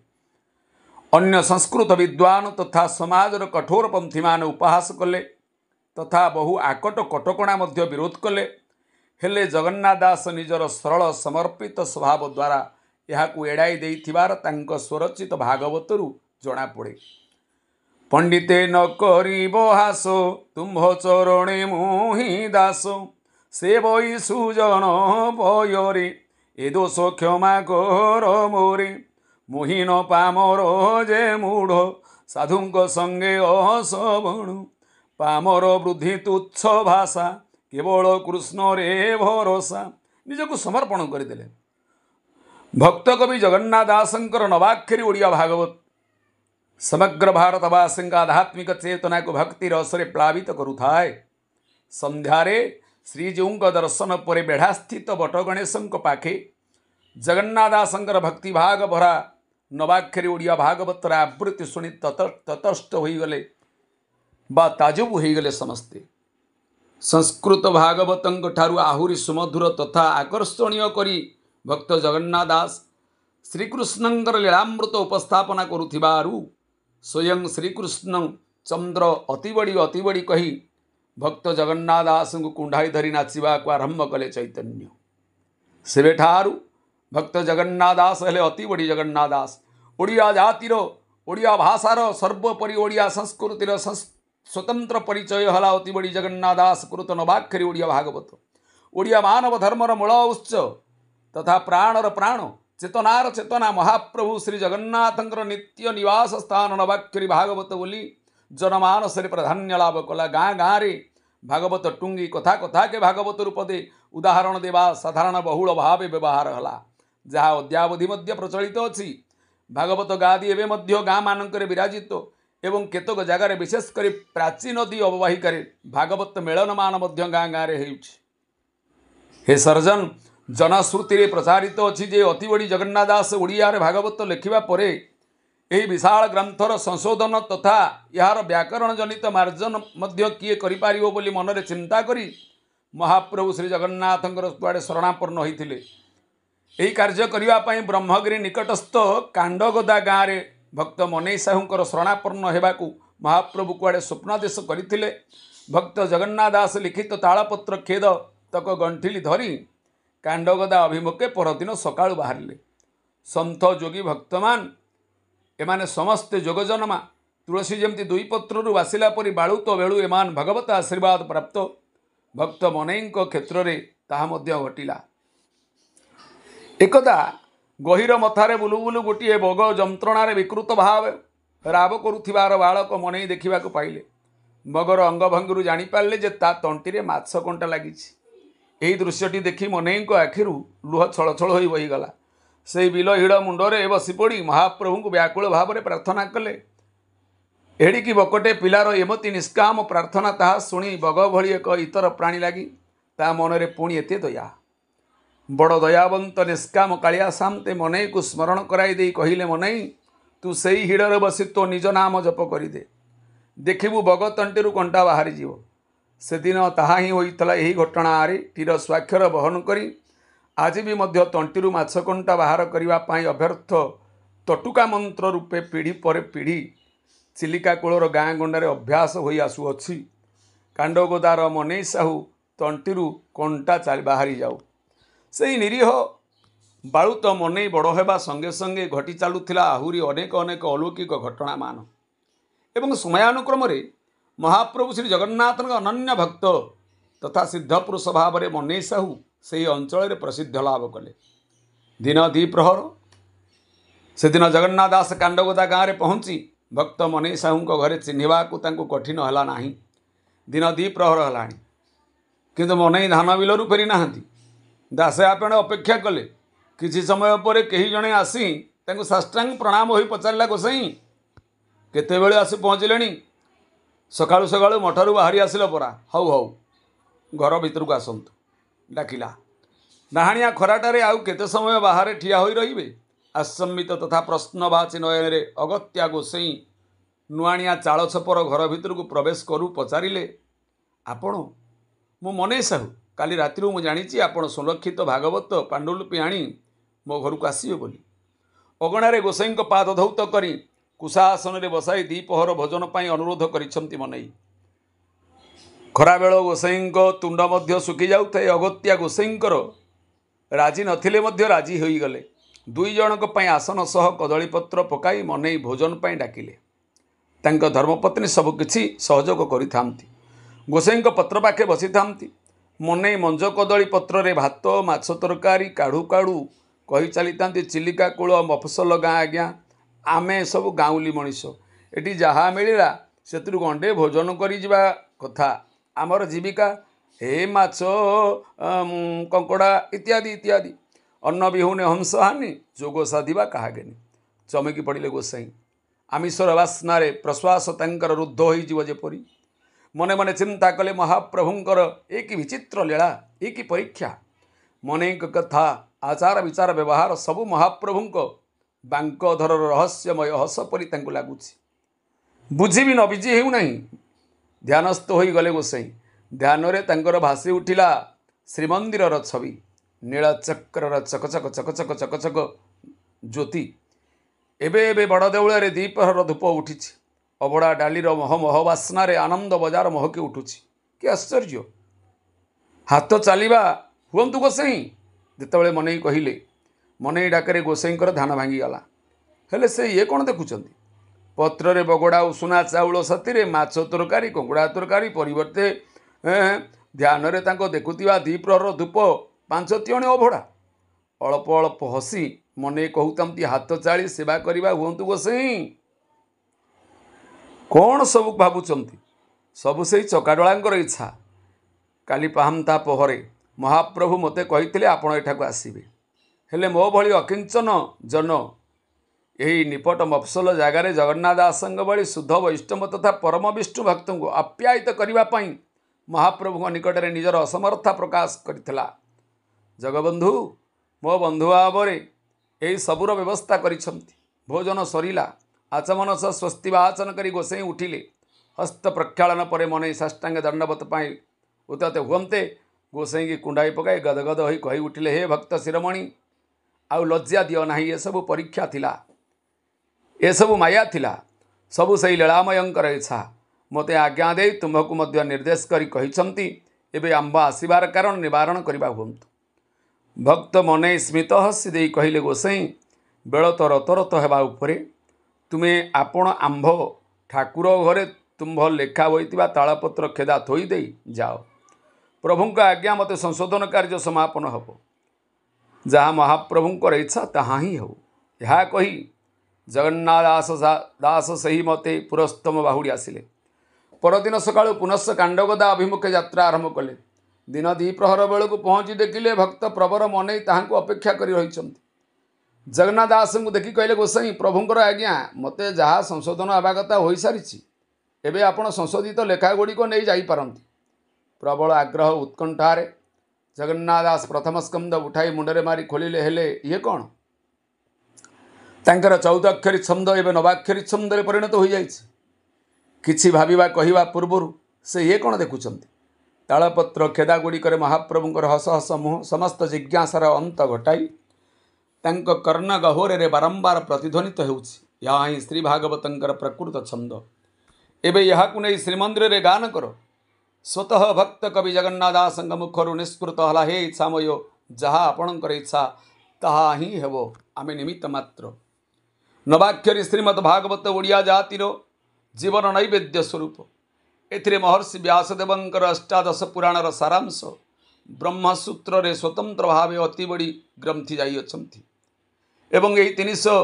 ଅନ୍ୟ ସଂସ୍କୃତ ବିଦ୍ୱାନ ତଥା ସମାଜର କଠୋରପନ୍ଥୀମାନେ ଉପହାସ କଲେ ତଥା ବହୁ ଆକଟ କଟକଣା ମଧ୍ୟ ବିରୋଧ କଲେ ହେଲେ ଜଗନ୍ନାଥ ଦାସ ନିଜର ସରଳ ସମର୍ପିତ ସ୍ୱଭାବ ଦ୍ୱାରା ଏହାକୁ ଏଡ଼ାଇ ଦେଇଥିବାର ତାଙ୍କ ସ୍ୱରଚିତ ଭାଗବତରୁ ଜଣାପଡ଼େ ପଣ୍ଡିତେ ନ କରିବ ହାସ ତୁମ୍ଭ ଚରଣେ ମୁଁ ହିଁ ଦାସ ସେ ବୈ ସୁଜନ ଭୟରେ ଏ ଦୋଷ କ୍ଷମା କର ମୋରେ ମୁହିଁ ନ ପାମର ଯେ ମୂଢ ସାଧୁଙ୍କ ସଙ୍ଗେ ଅସବଣୁ ପାମର ବୃଦ୍ଧି ତୁଚ୍ଛ ଭାଷା କେବଳ କୃଷ୍ଣରେ ଭରସା ନିଜକୁ ସମର୍ପଣ କରିଦେଲେ ଭକ୍ତ କବି ଜଗନ୍ନାଥ ଦାସଙ୍କର ନବାକ୍ଷରୀ ଓଡ଼ିଆ ଭାଗବତ સમગ્ર ભારતવાસીંગ આધ્યાત્મિક ચેતનાકુ ભક્તિરસરે પ્લાવિત કરુથાય સંધ્યારે શ્રીજીઉંક દર્શન ପରେ ବେଢ଼ା ସ୍ଥିତ ବଟଗଣେଶଙ୍କ ପାଖେ ଜଗନ୍ନାଦାସଙ୍କର ଭକ୍ତିଭାଗ ଭରା ନବାକ୍ଷରୀ ଓଡ଼ିଆ ଭାଗବତର ଆବୃତ୍ତି ଶୁଣି ତତସ୍ଥ ହୋଇଗଲେ ବା ତାଜୁବ ହୋଇଗଲେ ସମସ୍ତେ ସଂସ୍କୃତ ଭାଗବତଙ୍କ ଠାରୁ ଆହୁରି ସୁମଧୁର ତଥା ଆକର୍ଷଣୀୟ କରି ଭକ୍ତ ଜଗନ୍ନାଥ ଦାସ ଶ୍ରୀକୃଷ୍ଣଙ୍କର ଲୀଳାମୃତ ଉପସ୍ଥାପନା କରୁଥିବାରୁ स्वयं श्रीकृष्ण चंद्र अति बड़ी अति बड़ी कही भक्त जगन्नाथ दास को कुंडाई धरी नाचवा को आरंभ कले चैतन्य सेठारू भक्त जगन्नाथ दास है अति बड़ी जगन्नाथ दास ओडिया जातिर ओडिया भाषार सर्वोपरि ओडिया संस्कृति स्वतंत्र परिचय हला अति बड़ी जगन्नाथ दास कृतन बाक्षरी ओडिया भागवत ओडिया मानव धर्मर मूल उत्स तथा प्राणर प्राण चेतनार चेतना महाप्रभु श्री जगन्नाथ नित्य निवास स्थान नवाक्षरी भागवत बोली जनमानस प्राधान्य लाभ कला गाँ गाँव भागवत टुंगी कथा कथा के भागवत रूप दे उदाहरण देवा साधारण बहु भाव व्यवहार है जहाँ अद्यावधि प्रचलित अच्छी भागवत गादी एवं गाँ मानक विराजित एवं केतक जगार विशेषकर प्राचीन नदी अबवाहिकार भागवत मेलन मान गाँ गाँव हे सर्जन ଜନଶ୍ରୁତିରେ ପ୍ରସାରିତ ଅଛି ଯେ ଅତିବଡ଼ି ଜଗନ୍ନାଥ ଦାସ ଓଡ଼ିଆରେ ଭାଗବତ ଲେଖିବା ପରେ ଏହି ବିଶାଳ ଗ୍ରନ୍ଥର ସଂଶୋଧନ ତଥା ଏହାର ବ୍ୟାକରଣ ଜନିତ ମାର୍ଜନ ମଧ୍ୟ କିଏ କରିପାରିବ ବୋଲି ମନରେ ଚିନ୍ତା କରି ମହାପ୍ରଭୁ ଶ୍ରୀଜଗନ୍ନାଥଙ୍କର କୁଆଡ଼େ ଶରଣାପନ୍ନ ହୋଇଥିଲେ ଏହି କାର୍ଯ୍ୟ କରିବା ପାଇଁ ବ୍ରହ୍ମଗିରି ନିକଟସ୍ଥ କାଣ୍ଡଗୋଦା ଗାଁରେ ଭକ୍ତ ମନେଇ ସାହୁଙ୍କର ଶରଣାପନ୍ନ ହେବାକୁ ମହାପ୍ରଭୁ କୁଆଡ଼େ ସ୍ୱପ୍ନାଦେଶ କରିଥିଲେ ଭକ୍ତ ଜଗନ୍ନାଥ ଦାସ ଲିଖିତ ତାଳପତ୍ର ଖେଦ ତକ ଗଣ୍ଠିଲି ଧରି କାଣ୍ଡଗଦା ଅଭିମୁଖେ ପରଦିନ ସକାଳୁ ବାହାରିଲେ ସନ୍ଥ ଯୋଗୀ ଭକ୍ତମାନ ଏମାନେ ସମସ୍ତେ ଯୋଗ ଯୋଗଜନମା ତୁଳସୀ ଯେମିତି ଦୁଇ ପତ୍ରରୁ ବାସିଲା ପରି ବାଳୁତ ବେଳୁ ଏମାନ ଭଗବତ ଆଶୀର୍ବାଦ ପ୍ରାପ୍ତ ଭକ୍ତ ମନେଇଙ୍କ କ୍ଷେତ୍ରରେ ତାହା ମଧ୍ୟ ଘଟିଲା ଏକଦା ଗହୀର ମଥାରେ ବୁଲୁ ବୁଲୁ ଗୋଟିଏ ବଗ ଯନ୍ତ୍ରଣାରେ ବିକୃତ ଭାବ ରାବ କରୁଥିବାର ବାଳକ ମନେଇ ଦେଖିବାକୁ ପାଇଲେ ବଗର ଅଙ୍ଗଭଙ୍ଗରୁ ଜାଣିପାରିଲେ ଯେ ତା ତଣ୍ଟିରେ ମାଛ କଣ୍ଟା ଲାଗିଛି ଏହି ଦୃଶ୍ୟଟି ଦେଖି ମନେଇଙ୍କ ଆଖିରୁ ଲୁହ ଛଳଛଳ ହୋଇ ବହିଗଲା ସେହି ବିଲ ହିଡ଼ ମୁଣ୍ଡରେ ବସି ପଡ଼ି ମହାପ୍ରଭୁଙ୍କୁ ବ୍ୟାକୁଳ ଭାବରେ ପ୍ରାର୍ଥନା କଲେ ଏଡ଼ିକି ବକଟେ ପିଲାର ଏମତି ନିଷ୍କାମ ପ୍ରାର୍ଥନା ତାହା ଶୁଣି ବଗ ଭଳି ଏକ ଇତର ପ୍ରାଣୀ ଲାଗି ତା ମନରେ ପୁଣି ଏତେ ଦୟା ବଡ଼ ଦୟାବନ୍ତ ନିଷ୍କାମ କାଳିଆ ସାମ୍ତେ ମନେଇକୁ ସ୍ମରଣ କରାଇ ଦେଇ କହିଲେ ମନେଇ ତୁ ସେଇ ହିଡ଼ରେ ବସି ତୋ ନିଜ ନାମ ଜପ କରିଦେ ଦେଖିବୁ ବଗ ତଣ୍ଟିରୁ କଣ୍ଟା ବାହାରିଯିବ ସେଦିନ ତାହା ହିଁ ହୋଇଥିଲା ଏହି ଘଟଣାରେଟିର ସ୍ୱାକ୍ଷର ବହନ କରି ଆଜି ବି ମଧ୍ୟ ତଣ୍ଟିରୁ ମାଛ କଣ୍ଟା ବାହାର କରିବା ପାଇଁ ଅଭ୍ୟର୍ଥ ତଟୁକା ମନ୍ତ୍ର ରୂପେ ପିଢ଼ି ପରେ ପିଢ଼ି ଚିଲିକା କୂଳର ଗାଁ ଗଣ୍ଡାରେ ଅଭ୍ୟାସ ହୋଇ ଆସୁଅଛି କାଣ୍ଡଗୋଦାର ମନେଇ ସାହୁ ତଣ୍ଟିରୁ କଣ୍ଟା ଚାଲି ବାହାରି ଯାଉ ସେହି ନିରୀହ ବାଳୁତ ମନେଇ ବଡ଼ ହେବା ସଙ୍ଗେ ସଙ୍ଗେ ଘଟି ଚାଲୁଥିଲା ଆହୁରି ଅନେକ ଅନେକ ଅଲୌକିକ ଘଟଣାମାନ ଏବଂ ସମୟାନୁକ୍ରମରେ महाप्रभु श्री जगन्नाथ अनन्य भक्त तथा सिद्ध पुरुष भाव में मनई साहू से ही अंचल प्रसिद्ध लाभ कले दिन दीप्रहर से दिन जगन्नाथ दास कांडगोदा गाँव में पहुँची भक्त मनई साहू घर चिन्हवाकूँ कठिन है दिन दी प्रहर है कि मनई धान बिल फेरी ना दास आपण अपेक्षा कले कि समय पर कहीं जड़े आसी साष्टांग प्रणाम हो पचारा गोसाई केत आसी पहुँचले ସକାଳୁ ସକାଳୁ ମଠରୁ ବାହାରି ଆସିଲ ପରା ହଉ ହଉ ଘର ଭିତରକୁ ଆସନ୍ତୁ ଡାକିଲା ନାହାଣିଆ ଖରାଟାରେ ଆଉ କେତେ ସମୟ ବାହାରେ ଠିଆ ହୋଇ ରହିବେ ଆସମ୍ମିତ ତଥା ପ୍ରଶ୍ନବାଚୀ ନୟନରେ ଅଗତ୍ୟା ଗୋସେଇ ନୂଆଣିଆ ଚାଳ ଛପର ଘର ଭିତରକୁ ପ୍ରବେଶ କରୁ ପଚାରିଲେ ଆପଣ ମୁଁ ମନେ ସାହୁ କାଲି ରାତିରୁ ମୁଁ ଜାଣିଛି ଆପଣ ସଂରକ୍ଷିତ ଭାଗବତ ପାଣ୍ଡୁଲିପି ଆଣି ମୋ ଘରକୁ ଆସିବେ ବୋଲି ଅଗଣାରେ ଗୋସାଇଙ୍କ ପାଦ ଧୌତ କରି ଆସନରେ ବସାଇ ଦ୍ୱିପହର ଭୋଜନ ପାଇଁ ଅନୁରୋଧ କରିଛନ୍ତି ମନେଇ ଖରାବେଳ ଗୋସାଇଙ୍କ ତୁଣ୍ଡ ମଧ୍ୟ ଶୁଖିଯାଉଥାଏ ଅଗତ୍ୟା ଗୋସାଇଙ୍କର ରାଜି ନଥିଲେ ମଧ୍ୟ ରାଜି ହୋଇଗଲେ ଦୁଇ ଜଣଙ୍କ ପାଇଁ ଆସନ ସହ କଦଳୀପତ୍ର ପକାଇ ମନେଇ ଭୋଜନ ପାଇଁ ଡାକିଲେ ତାଙ୍କ ଧର୍ମପତ୍ନୀ ସବୁକିଛି ସହଯୋଗ କରିଥାନ୍ତି ଗୋସାଇଙ୍କ ପତ୍ର ପାଖେ ବସିଥାନ୍ତି ମନେଇ ମଞ୍ଜ କଦଳୀ ପତ୍ରରେ ଭାତ ମାଛ ତରକାରୀ କାଢ଼ୁ କାଢ଼ୁ କହି ଚାଲିଥାନ୍ତି ଚିଲିକା କୂଳ ମଫସଲ ଗାଁ ଆଜ୍ଞା ଆମେ ସବୁ ଗାଉଁଲି ମଣିଷ ଏଠି ଯାହା ମିଳିଲା ସେଥିରୁ ଗଣ୍ଡେ ଭୋଜନ କରିଯିବା କଥା ଆମର ଜୀବିକା ହେ ମାଛ କଙ୍କଡ଼ା ଇତ୍ୟାଦି ଇତ୍ୟାଦି ଅନ୍ନ ବିହୁନେ ହଂସ ହାନି ଯୋଗ ସାଧିବା କାହାଗେନି ଚମକି ପଡ଼ିଲେ ଗୋସାଇଁ ଆମିଷର ବାସ୍ନାରେ ପ୍ରଶ୍ୱାସ ତାଙ୍କର ରୁଦ୍ଧ ହୋଇଯିବ ଯେପରି ମନେ ମନେ ଚିନ୍ତା କଲେ ମହାପ୍ରଭୁଙ୍କର ଏ କି ବିଚିତ୍ର ଲୀଳା ଏ କି ପରୀକ୍ଷା ମନେଙ୍କ କଥା ଆଚାର ବିଚାର ବ୍ୟବହାର ସବୁ ମହାପ୍ରଭୁଙ୍କ ବାଙ୍କ ଧରର ରହସ୍ୟମୟ ହସ ପରି ତାଙ୍କୁ ଲାଗୁଛି ବୁଝିବି ନବିଜି ହେଉନାହିଁ ଧ୍ୟାନସ୍ଥ ହୋଇଗଲେ ଗୋସାଇଁ ଧ୍ୟାନରେ ତାଙ୍କର ଭାସି ଉଠିଲା ଶ୍ରୀମନ୍ଦିରର ଛବି ନୀଳ ଚକ୍ରର ଚକଚକ ଚକ ଚକଚକ ଜ୍ୟୋତି ଏବେ ଏବେ ବଡ଼ ଦେଉଳରେ ଦ୍ୱିପହର ଧୂପ ଉଠିଛି ଅବଡ଼ା ଡାଲିର ମହମହ ବାସ୍ନାରେ ଆନନ୍ଦ ବଜାର ମହକି ଉଠୁଛି କି ଆଶ୍ଚର୍ଯ୍ୟ ହାତ ଚାଲିବା ହୁଅନ୍ତୁ ଗୋସାଇଁ ଯେତେବେଳେ ମନେଇ କହିଲେ ମନେ ଏଇ ଡାକରେ ଗୋସାଇଙ୍କର ଧାନ ଭାଙ୍ଗିଗଲା ହେଲେ ସେ ଇଏ କ'ଣ ଦେଖୁଛନ୍ତି ପତ୍ରରେ ବଗଡ଼ା ଉଷୁନା ଚାଉଳ ସାଥିରେ ମାଛ ତରକାରୀ କଙ୍କଡ଼ା ତରକାରୀ ପରିବର୍ତ୍ତେ ଧ୍ୟାନରେ ତାଙ୍କ ଦେଖୁଥିବା ଦ୍ୱିପ୍ରହର ଧୂପ ପାଞ୍ଚ ତିଅଣି ଅଭଡ଼ା ଅଳ୍ପ ଅଳ୍ପ ହସି ମନେ କହୁଥାନ୍ତି ହାତ ଚାଳି ସେବା କରିବା ହୁଅନ୍ତୁ ଗୋସେଇଁ କ'ଣ ସବୁ ଭାବୁଛନ୍ତି ସବୁ ସେଇ ଚକାଡ଼ଳାଙ୍କର ଇଚ୍ଛା କାଲି ପାହାନ୍ତା ପହରେ ମହାପ୍ରଭୁ ମୋତେ କହିଥିଲେ ଆପଣ ଏଠାକୁ ଆସିବେ ହେଲେ ମୋ ଭଳି ଅକିଞ୍ଚନ ଜନ ଏହି ନିପଟ ମଫସଲ ଜାଗାରେ ଜଗନ୍ନାଥ ଦାସଙ୍କ ଭଳି ଶୁଦ୍ଧ ବୈଷ୍ଣବ ତଥା ପରମ ବିଷ୍ଣୁ ଭକ୍ତଙ୍କୁ ଆପ୍ୟାୟିତ କରିବା ପାଇଁ ମହାପ୍ରଭୁଙ୍କ ନିକଟରେ ନିଜର ଅସମର୍ଥା ପ୍ରକାଶ କରିଥିଲା ଜଗବନ୍ଧୁ ମୋ ବନ୍ଧୁ ଭାବରେ ଏହି ସବୁର ବ୍ୟବସ୍ଥା କରିଛନ୍ତି ଭୋଜନ ସରିଲା ଆଚମନସ ସ୍ୱସ୍ତି ବାହାଚନ କରି ଗୋସେଇଁ ଉଠିଲେ ହସ୍ତ ପ୍ରକ୍ଷାଳନ ପରେ ମନେ ସାଷ୍ଟାଙ୍ଗ ଦଣ୍ଡବତ ପାଇଁ ଉତତେ ହୁଅନ୍ତେ ଗୋସେଇଁକି କୁଣ୍ଡାଇ ପକାଇ ଗଦଗଦ ହୋଇ କହି ଉଠିଲେ ହେ ଭକ୍ତ ଶିରମଣି ଆଉ ଲଜ୍ଜା ଦିଅ ନାହିଁ ଏସବୁ ପରୀକ୍ଷା ଥିଲା ଏସବୁ ମାୟା ଥିଲା ସବୁ ସେଇ ଲୀଳାମୟଙ୍କର ଇଚ୍ଛା ମୋତେ ଆଜ୍ଞା ଦେଇ ତୁମ୍ଭକୁ ମଧ୍ୟ ନିର୍ଦ୍ଦେଶ କରି କହିଛନ୍ତି ଏବେ ଆମ୍ଭ ଆସିବାର କାରଣ ନିବାରଣ କରିବା ହୁଅନ୍ତୁ ଭକ୍ତ ମନେ ସ୍ମିତ ହସି ଦେଇ କହିଲେ ଗୋସେଇଁ ବେଳ ତ ରତରତ ହେବା ଉପରେ ତୁମେ ଆପଣ ଆମ୍ଭ ଠାକୁର ଘରେ ତୁମ୍ଭ ଲେଖା ହୋଇଥିବା ତାଳପତ୍ର ଖେଦା ଥୋଇ ଦେଇ ଯାଅ ପ୍ରଭୁଙ୍କ ଆଜ୍ଞା ମୋତେ ସଂଶୋଧନ କାର୍ଯ୍ୟ ସମାପନ ହେବ ଯାହା ମହାପ୍ରଭୁଙ୍କର ଇଚ୍ଛା ତାହା ହିଁ ହେଉ ଏହା କହି ଜଗନ୍ନାଥ ଦାସ ଦାସ ସେହି ମତେ ପୁରସ୍ତମ ବାହୁଡ଼ି ଆସିଲେ ପରଦିନ ସକାଳୁ ପୁନଶ୍ଚ କାଣ୍ଡଗଦା ଅଭିମୁଖେ ଯାତ୍ରା ଆରମ୍ଭ କଲେ ଦିନ ଦ୍ୱିପ୍ରହର ବେଳକୁ ପହଞ୍ଚି ଦେଖିଲେ ଭକ୍ତ ପ୍ରବର ମନେଇ ତାହାଙ୍କୁ ଅପେକ୍ଷା କରି ରହିଛନ୍ତି ଜଗନ୍ନାଥ ଦାସଙ୍କୁ ଦେଖି କହିଲେ ଗୋସାଇଁ ପ୍ରଭୁଙ୍କର ଆଜ୍ଞା ମୋତେ ଯାହା ସଂଶୋଧନ ହେବା କଥା ହୋଇସାରିଛି ଏବେ ଆପଣ ସଂଶୋଧିତ ଲେଖାଗୁଡ଼ିକ ନେଇ ଯାଇପାରନ୍ତି ପ୍ରବଳ ଆଗ୍ରହ ଉତ୍କଣ୍ଠାରେ ଜଗନ୍ନାଥ ଦାସ ପ୍ରଥମ ସ୍କନ୍ଦ ଉଠାଇ ମୁଣ୍ଡରେ ମାରି ଖୋଲିଲେ ହେଲେ ଇଏ କ'ଣ ତାଙ୍କର ଚଉଦକ୍ଷରୀ ଛନ୍ଦ ଏବେ ନବାକ୍ଷରୀ ଛନ୍ଦରେ ପରିଣତ ହୋଇଯାଇଛି କିଛି ଭାବିବା କହିବା ପୂର୍ବରୁ ସେ ଇଏ କ'ଣ ଦେଖୁଛନ୍ତି ତାଳପତ୍ର କ୍ଷେଦାଗୁଡ଼ିକରେ ମହାପ୍ରଭୁଙ୍କର ହସ ହସ ମୁହଁ ସମସ୍ତ ଜିଜ୍ଞାସାର ଅନ୍ତ ଘଟାଇ ତାଙ୍କ କର୍ଣ୍ଣ ଗହ୍ୱରରେ ବାରମ୍ବାର ପ୍ରତିଧ୍ୱନିତ ହେଉଛି ଏହା ହିଁ ଶ୍ରୀ ଭାଗବତଙ୍କର ପ୍ରକୃତ ଛନ୍ଦ ଏବେ ଏହାକୁ ନେଇ ଶ୍ରୀମନ୍ଦିରରେ ଗାନ କର ସ୍ୱତଃ ଭକ୍ତ କବି ଜଗନ୍ନାଥ ଦାସଙ୍କ ମୁଖରୁ ନିଷ୍କୃତ ହେଲା ହେ ଇଚ୍ଛାମୟ ଯାହା ଆପଣଙ୍କର ଇଚ୍ଛା ତାହା ହିଁ ହେବ ଆମେ ନିମିତ୍ତ ମାତ୍ର ନବାକ୍ଷରୀ ଶ୍ରୀମଦ୍ ଭାଗବତ ଓଡ଼ିଆ ଜାତିର ଜୀବନ ନୈବେଦ୍ୟ ସ୍ୱରୂପ ଏଥିରେ ମହର୍ଷି ବ୍ୟାସଦେବଙ୍କର ଅଷ୍ଟାଦଶ ପୁରାଣର ସାରାଂଶ ବ୍ରହ୍ମସୂତ୍ରରେ ସ୍ୱତନ୍ତ୍ର ଭାବେ ଅତିବଡ଼ି ଗ୍ରନ୍ଥି ଯାଇଅଛନ୍ତି ଏବଂ ଏହି ତିନିଶହ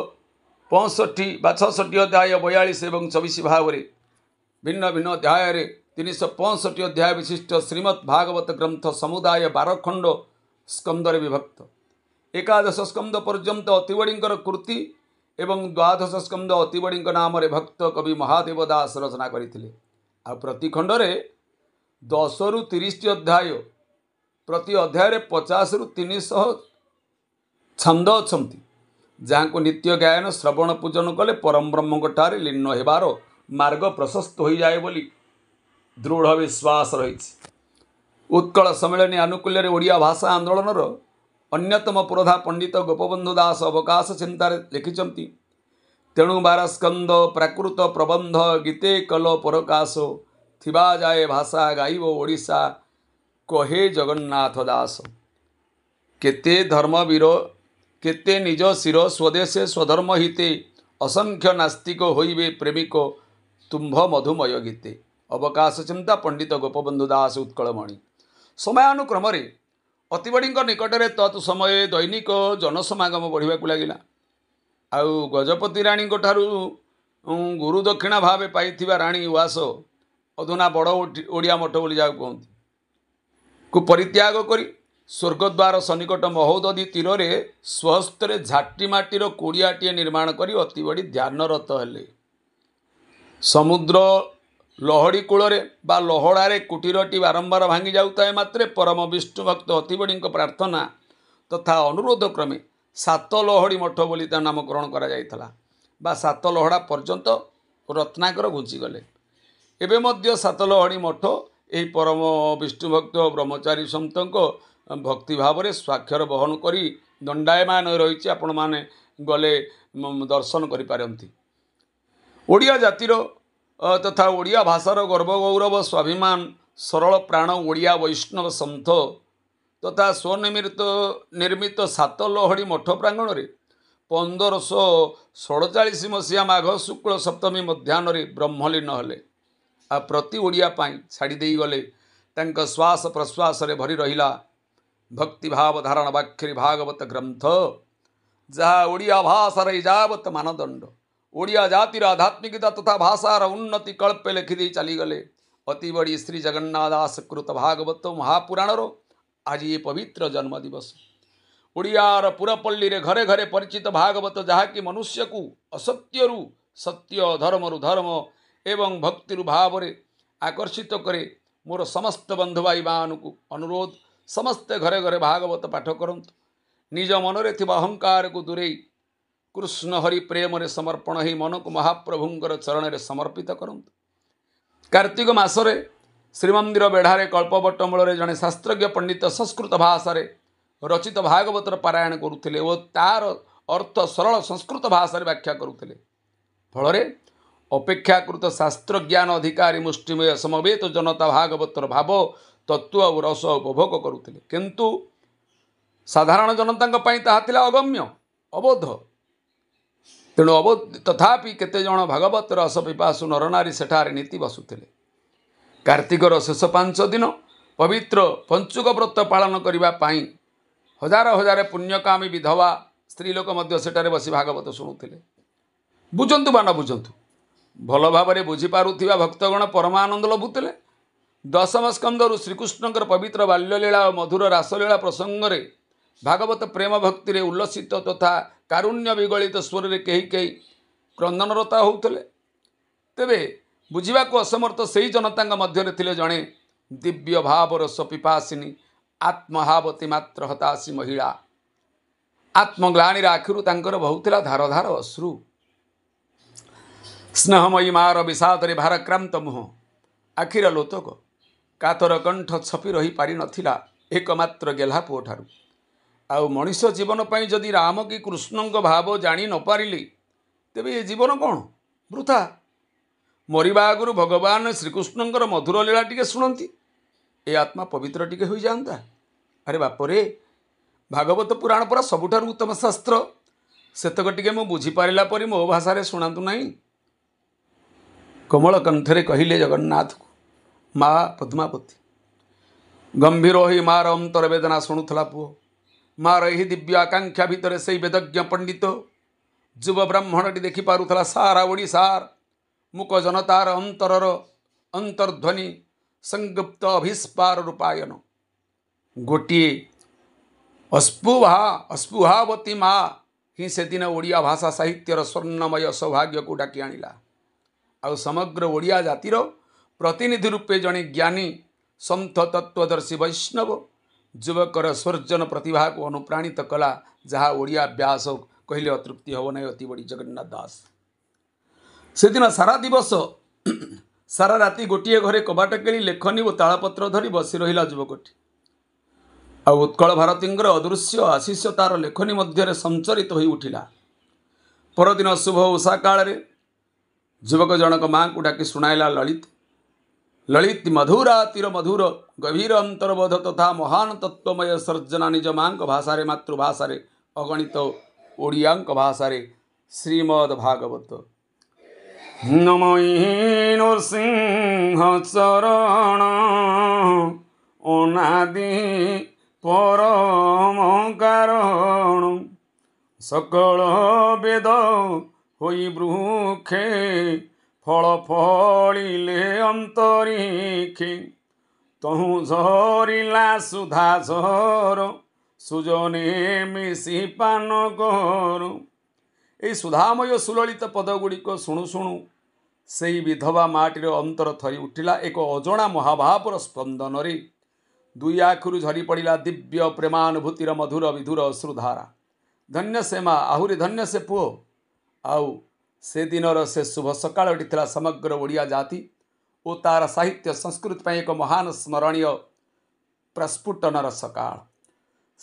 ପଞ୍ଚଷଠି ବା ଛଅଷଠି ଅଧ୍ୟାୟ ବୟାଳିଶ ଏବଂ ଚବିଶ ଭାବରେ ଭିନ୍ନ ଭିନ୍ନ ଅଧ୍ୟାୟରେ ତିନିଶହ ପଞ୍ଚଷଠି ଅଧ୍ୟାୟ ବିଶିଷ୍ଟ ଶ୍ରୀମଦ୍ ଭାଗବତ ଗ୍ରନ୍ଥ ସମୁଦାୟ ବାରଖଣ୍ଡ ସ୍କନ୍ଦରେ ବିଭକ୍ତ ଏକାଦଶ ସ୍କନ୍ଦ ପର୍ଯ୍ୟନ୍ତ ଅତିବଡ଼ିଙ୍କର କୃତି ଏବଂ ଦ୍ୱାଦଶ ସ୍କନ୍ଦ ଅତିବଡ଼ିଙ୍କ ନାମରେ ଭକ୍ତ କବି ମହାଦେବ ଦାସ ରଚନା କରିଥିଲେ ଆଉ ପ୍ରତିଖଣ୍ଡରେ ଦଶରୁ ତିରିଶଟି ଅଧ୍ୟାୟ ପ୍ରତି ଅଧ୍ୟାୟରେ ପଚାଶରୁ ତିନିଶହ ଛନ୍ଦ ଅଛନ୍ତି ଯାହାଙ୍କୁ ନିତ୍ୟ ଗାୟନ ଶ୍ରବଣ ପୂଜନ କଲେ ପରମ ବ୍ରହ୍ମଙ୍କଠାରେ ଲୀନ ହେବାର ମାର୍ଗ ପ୍ରଶସ୍ତ ହୋଇଯାଏ ବୋଲି ଦୃଢ଼ ବିଶ୍ୱାସ ରହିଛି ଉତ୍କଳ ସମ୍ମିଳନୀ ଆନୁକୂଲ୍ୟରେ ଓଡ଼ିଆ ଭାଷା ଆନ୍ଦୋଳନର ଅନ୍ୟତମ ପୁରୋଧା ପଣ୍ଡିତ ଗୋପବନ୍ଧୁ ଦାସ ଅବକାଶ ଚିନ୍ତାରେ ଲେଖିଛନ୍ତି ତେଣୁ ବାରସ୍କନ୍ଦ ପ୍ରାକୃତ ପ୍ରବନ୍ଧ ଗୀତେ କଲ ପରକାଶ ଥିବା ଯାଏ ଭାଷା ଗାଇବ ଓଡ଼ିଶା କହେ ଜଗନ୍ନାଥ ଦାସ କେତେ ଧର୍ମବୀର କେତେ ନିଜ ଶିର ସ୍ୱଦେଶେ ସ୍ୱଧର୍ମ ହିତେ ଅସଂଖ୍ୟ ନାସ୍ତିକ ହୋଇବେ ପ୍ରେମିକ ତୁମ୍ଭ ମଧୁମୟ ଗୀତେ ଅବକାଶ ଚିନ୍ତା ପଣ୍ଡିତ ଗୋପବନ୍ଧୁ ଦାସ ଉତ୍କଳମଣି ସମୟାନୁକ୍ରମରେ ଅତିବଡ଼ିଙ୍କ ନିକଟରେ ତତ୍ ସମୟ ଦୈନିକ ଜନସମାଗମ ବଢ଼ିବାକୁ ଲାଗିଲା ଆଉ ଗଜପତି ରାଣୀଙ୍କ ଠାରୁ ଗୁରୁ ଦକ୍ଷିଣା ଭାବେ ପାଇଥିବା ରାଣୀ ଉଆସ ଅଧୁନା ବଡ଼ ଓଡ଼ିଆ ମଠ ବୋଲି ଯାହାକୁ କୁହନ୍ତି କୁ ପରିତ୍ୟାଗ କରି ସ୍ୱର୍ଗଦ୍ୱାର ସନ୍ନିକଟ ମହୋଦଧୀ ତୀରରେ ସ୍ୱହସ୍ତରେ ଝାଟି ମାଟିର କୋଡ଼ିଆଟିଏ ନିର୍ମାଣ କରି ଅତିବଡ଼ି ଧ୍ୟାନରତ ହେଲେ ସମୁଦ୍ର ଲହଡ଼ି କୂଳରେ ବା ଲହଡ଼ାରେ କୁଟୀରଟି ବାରମ୍ବାର ଭାଙ୍ଗି ଯାଉଥାଏ ମାତ୍ରେ ପରମ ବିଷ୍ଣୁ ଭକ୍ତ ଅତିବଡ଼ିଙ୍କ ପ୍ରାର୍ଥନା ତଥା ଅନୁରୋଧ କ୍ରମେ ସାତ ଲହଡ଼ି ମଠ ବୋଲି ତା ନାମକରଣ କରାଯାଇଥିଲା ବା ସାତ ଲହଡ଼ା ପର୍ଯ୍ୟନ୍ତ ରତ୍ନାକର ଘୁଞ୍ଚିଗଲେ ଏବେ ମଧ୍ୟ ସାତ ଲହଡ଼ି ମଠ ଏହି ପରମ ବିଷ୍ଣୁ ଭକ୍ତ ବ୍ରହ୍ମଚାରୀ ସନ୍ତଙ୍କ ଭକ୍ତି ଭାବରେ ସ୍ୱାକ୍ଷର ବହନ କରି ଦଣ୍ଡାୟମାନ ରହିଛି ଆପଣମାନେ ଗଲେ ଦର୍ଶନ କରିପାରନ୍ତି ଓଡ଼ିଆ ଜାତିର ତଥା ଓଡ଼ିଆ ଭାଷାର ଗର୍ବ ଗୌରବ ସ୍ୱାଭିମାନ ସରଳ ପ୍ରାଣ ଓଡ଼ିଆ ବୈଷ୍ଣବ ସନ୍ଥ ତଥା ସ୍ୱନିର୍ମିତ ନିର୍ମିତ ସାତ ଲହଡ଼ି ମଠ ପ୍ରାଙ୍ଗଣରେ ପନ୍ଦରଶହ ଷଡ଼ଚାଳିଶ ମସିହା ମାଘ ଶୁକ୍ଳ ସପ୍ତମୀ ମଧ୍ୟାହ୍ନରେ ବ୍ରହ୍ମଲୀନ ହେଲେ ଆଉ ପ୍ରତି ଓଡ଼ିଆ ପାଇଁ ଛାଡ଼ି ଦେଇଗଲେ ତାଙ୍କ ଶ୍ୱାସ ପ୍ରଶ୍ୱାସରେ ଭରି ରହିଲା ଭକ୍ତିଭାବ ଧାରଣ ବାକ୍ଷରୀ ଭାଗବତ ଗ୍ରନ୍ଥ ଯାହା ଓଡ଼ିଆ ଭାଷାର ଇଜାବତ ମାନଦଣ୍ଡ ઓડિયા જાતિર આધ્યાત્મિકતા તથા ભાષાર ઉન્નતિ કળપે લખીદી ચાલી ગલે અતિ બડી શ્રી જગન્નાદાસ કૃત ભાગવત મહાપુરાણર ଆଜି ଏ ପବିତ୍ର ଜନ୍ମଦିବସ ଓଡ଼ିଆର ପୁରପଲ୍ଲୀରେ ଘରେ ଘରେ ପରିଚିତ ଭାଗବତ ଯାହାକି ମନୁଷ୍ୟକୁ ଅସତ୍ୟରୁ ସତ୍ୟ ଧର୍ମରୁ ଧର୍ମ ଏବଂ ଭକ୍ତିରୁ ଭାବରେ ଆକର୍ଷିତ କରେ ମୋର ସମସ୍ତ ବନ୍ଧୁଭାଇମାନଙ୍କୁ ଅନୁରୋଧ ସମସ୍ତେ ଘରେ ଘରେ ଭାଗବତ ପାଠ କରନ୍ତୁ ନିଜ ମନରେ ଥିବା ଅହଙ୍କାରକୁ ଦୂରେଇ କୃଷ୍ଣ ହରି ପ୍ରେମରେ ସମର୍ପଣ ହେଇ ମନକୁ ମହାପ୍ରଭୁଙ୍କର ଚରଣରେ ସମର୍ପିତ କରନ୍ତୁ କାର୍ତ୍ତିକ ମାସରେ ଶ୍ରୀମନ୍ଦିର ବେଢ଼ାରେ କଳ୍ପବଟ ମୂଳରେ ଜଣେ ଶାସ୍ତ୍ରଜ୍ଞ ପଣ୍ଡିତ ସଂସ୍କୃତ ଭାଷାରେ ରଚିତ ଭାଗବତର ପାରାୟଣ କରୁଥିଲେ ଓ ତା'ର ଅର୍ଥ ସରଳ ସଂସ୍କୃତ ଭାଷାରେ ବ୍ୟାଖ୍ୟା କରୁଥିଲେ ଫଳରେ ଅପେକ୍ଷାକୃତ ଶାସ୍ତ୍ରଜ୍ଞାନ ଅଧିକାରୀ ମୁଷ୍ଟିମୟ ସମବେତ ଜନତା ଭାଗବତର ଭାବ ତତ୍ଵ ଆଉ ରସ ଉପଭୋଗ କରୁଥିଲେ କିନ୍ତୁ ସାଧାରଣ ଜନତାଙ୍କ ପାଇଁ ତାହା ଥିଲା ଅଗମ୍ୟ ଅବୋଧ ତେଣୁ ଅବ ତଥାପି କେତେଜଣ ଭାଗବତ ରସ ପିପାସୁ ନରନାରୀ ସେଠାରେ ନୀତି ବସୁଥିଲେ କାର୍ତ୍ତିକର ଶେଷ ପାଞ୍ଚ ଦିନ ପବିତ୍ର ପଞ୍ଚୁକ ବ୍ରତ ପାଳନ କରିବା ପାଇଁ ହଜାର ହଜାର ପୁଣ୍ୟକାମୀ ବିଧବା ସ୍ତ୍ରୀ ଲୋକ ମଧ୍ୟ ସେଠାରେ ବସି ଭାଗବତ ଶୁଣୁଥିଲେ ବୁଝନ୍ତୁ ବା ନ ବୁଝନ୍ତୁ ଭଲ ଭାବରେ ବୁଝିପାରୁଥିବା ଭକ୍ତଗଣ ପରମାନନ୍ଦ ଲଭୁଥିଲେ ଦଶମ ସ୍କନ୍ଦରୁ ଶ୍ରୀକୃଷ୍ଣଙ୍କର ପବିତ୍ର ବାଲ୍ୟଲୀଳା ଓ ମଧୁର ରାସଲୀଳା ପ୍ରସଙ୍ଗରେ ଭାଗବତ ପ୍ରେମ ଭକ୍ତିରେ ଉଲ୍ଲସିତ ତଥା କାରୁଣ୍ୟ ବିଗଳିତ ସ୍ୱରରେ କେହି କେହି କ୍ରନ୍ଦନରତା ହେଉଥିଲେ ତେବେ ବୁଝିବାକୁ ଅସମର୍ଥ ସେହି ଜନତାଙ୍କ ମଧ୍ୟରେ ଥିଲେ ଜଣେ ଦିବ୍ୟ ଭାବର ସ୍ୱପିପାସିନୀ ଆତ୍ମହାବତୀ ମାତ୍ର ହତାଶୀ ମହିଳା ଆତ୍ମଗ୍ଲାଣୀର ଆଖିରୁ ତାଙ୍କର ବହୁଥିଲା ଧାରଧାର ଅଶ୍ରୁ ସ୍ନେହମୟୀ ମାର ବିଷାଦରେ ଭାରାକ୍ରାନ୍ତ ମୁହଁ ଆଖିର ଲୋତକ କାତର କଣ୍ଠ ଛପି ରହିପାରିନଥିଲା ଏକମାତ୍ର ଗେହ୍ଲା ପୁଅଠାରୁ ଆଉ ମଣିଷ ଜୀବନ ପାଇଁ ଯଦି ରାମ କି କୃଷ୍ଣଙ୍କ ଭାବ ଜାଣି ନପାରିଲି ତେବେ ଏ ଜୀବନ କ'ଣ ବୃଥା ମରିବା ଆଗରୁ ଭଗବାନ ଶ୍ରୀକୃଷ୍ଣଙ୍କର ମଧୁର ଲୀଳା ଟିକେ ଶୁଣନ୍ତି ଏ ଆତ୍ମା ପବିତ୍ର ଟିକେ ହୋଇଯାଆନ୍ତା ଆରେ ବାପରେ ଭାଗବତ ପୁରାଣ ପରା ସବୁଠାରୁ ଉତ୍ତମ ଶାସ୍ତ୍ର ସେତକ ଟିକେ ମୁଁ ବୁଝିପାରିଲା ପରି ମୋ ଭାଷାରେ ଶୁଣନ୍ତୁ ନାହିଁ କମଳକଣ୍ଠରେ କହିଲେ ଜଗନ୍ନାଥକୁ ମା ପଦ୍ମାବତୀ ଗମ୍ଭୀର ହୋଇ ମାଆର ଅନ୍ତର ବେଦନା ଶୁଣୁଥିଲା ପୁଅ मा र आकांक्षा दिव्य आकाङ्क्षा वेदज्ञ पंडित जुव ब्राह्मणी देखि पाउँदा सारा ओडिसार मुक जनतार अन्तर र अन्तर्ध्वनि सङ्गप्त अभिस्पार रूप गोट अस्पुहा अस्पुहवती ओडिया भाषा साहित्यर स्वर्णमय सौभाग्य को डाकि आण आ समग्र ओडिया जातिर प्रतिनिधि रूपे जन ज्ञानी सन्थ तत्वदर्शी वैष्णव ଯୁବକର ସ୍ୱର୍ଜନ ପ୍ରତିଭାକୁ ଅନୁପ୍ରାଣିତ କଲା ଯାହା ଓଡ଼ିଆ ବ୍ୟାସ କହିଲେ ଅତୃପ୍ତି ହେବ ନାହିଁ ଅତି ବଡ଼ି ଜଗନ୍ନାଥ ଦାସ ସେଦିନ ସାରା ଦିବସ ସାରା ରାତି ଗୋଟିଏ ଘରେ କବାଟ କିଣି ଲେଖନୀ ଓ ତାଳପତ୍ର ଧରି ବସି ରହିଲା ଯୁବକଟି ଆଉ ଉତ୍କଳ ଭାରତୀଙ୍କର ଅଦୃଶ୍ୟ ଆଶିଷ ତାର ଲେଖନୀ ମଧ୍ୟରେ ସଞ୍ଚରିତ ହୋଇ ଉଠିଲା ପରଦିନ ଶୁଭ ଉଷା କାଳରେ ଯୁବକ ଜଣକ ମାଆଙ୍କୁ ଡାକି ଶୁଣାଇଲା ଲଳିତ લલિત મધુરાતિર મધુર ગભીર અંતર્બોધ તથા મહાન તત્વમય સર્જના નિજમાંક ભાષારે માતૃભાષારે અગણિત ଓଡ଼ିଆଙ୍କ ଭାଷାରେ ଶ୍ରୀମଦ୍ ଭାଗବତ ନମୟୀ ନୃସିଂହ ଚରଣ ଅନାଦି ପରମ କାରଣ ସକଳ ବେଦ ହୋଇ ବୃକ୍ଷେ ଫଳ ଫଳିଲେ ଅନ୍ତରୀକ୍ଷି ତହୁଁ ଝରିଲା ସୁଧା ଝର ସୁଜନେ ମିଶି ପାନ କରୁ ଏଇ ସୁଧାମୟ ସୁଲଳିତ ପଦ ଗୁଡ଼ିକ ଶୁଣୁ ଶୁଣୁ ସେହି ବିଧବା ମାଟିର ଅନ୍ତର ଥରି ଉଠିଲା ଏକ ଅଜଣା ମହାଭାବର ସ୍ପନ୍ଦନରେ ଦୁଇ ଆଖୁରୁ ଝରି ପଡ଼ିଲା ଦିବ୍ୟ ପ୍ରେମାନୁଭୂତିର ମଧୁର ବିଧୁର ଅଶ୍ରୁଧାରା ଧନ୍ୟ ସେ ମା ଆହୁରି ଧନ୍ୟ ସେ ପୁଅ ଆଉ ସେଦିନର ସେ ଶୁଭ ସକାଳଟି ଥିଲା ସମଗ୍ର ଓଡ଼ିଆ ଜାତି ଓ ତା'ର ସାହିତ୍ୟ ସଂସ୍କୃତି ପାଇଁ ଏକ ମହାନ ସ୍ମରଣୀୟ ପ୍ରସ୍ଫୁଟନର ସକାଳ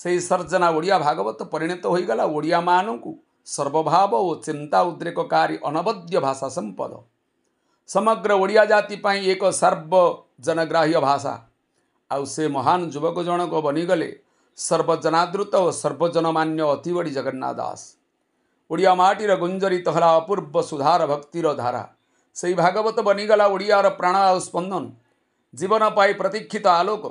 ସେହି ସର୍ଜନା ଓଡ଼ିଆ ଭାଗବତ ପରିଣତ ହୋଇଗଲା ଓଡ଼ିଆମାନଙ୍କୁ ସର୍ବଭାବ ଓ ଚିନ୍ତା ଉଦ୍ରେକକାରୀ ଅନବଦ୍ୟ ଭାଷା ସମ୍ପଦ ସମଗ୍ର ଓଡ଼ିଆ ଜାତି ପାଇଁ ଏକ ସର୍ବଜନଗ୍ରାହ୍ୟ ଭାଷା ଆଉ ସେ ମହାନ ଯୁବକ ଜଣକ ବନିଗଲେ ସର୍ବଜନାଦୃତ ଓ ସର୍ବଜନମାନ୍ୟ ଅତିବଡ଼ି ଜଗନ୍ନାଥ ଦାସ ओडिया माटी गुंजरित होला अपूर्व सुधार भक्तिर धारा से भागवत बनीगला ओडियार प्राण स्पंदन जीवन पाई प्रतीक्षित आलोक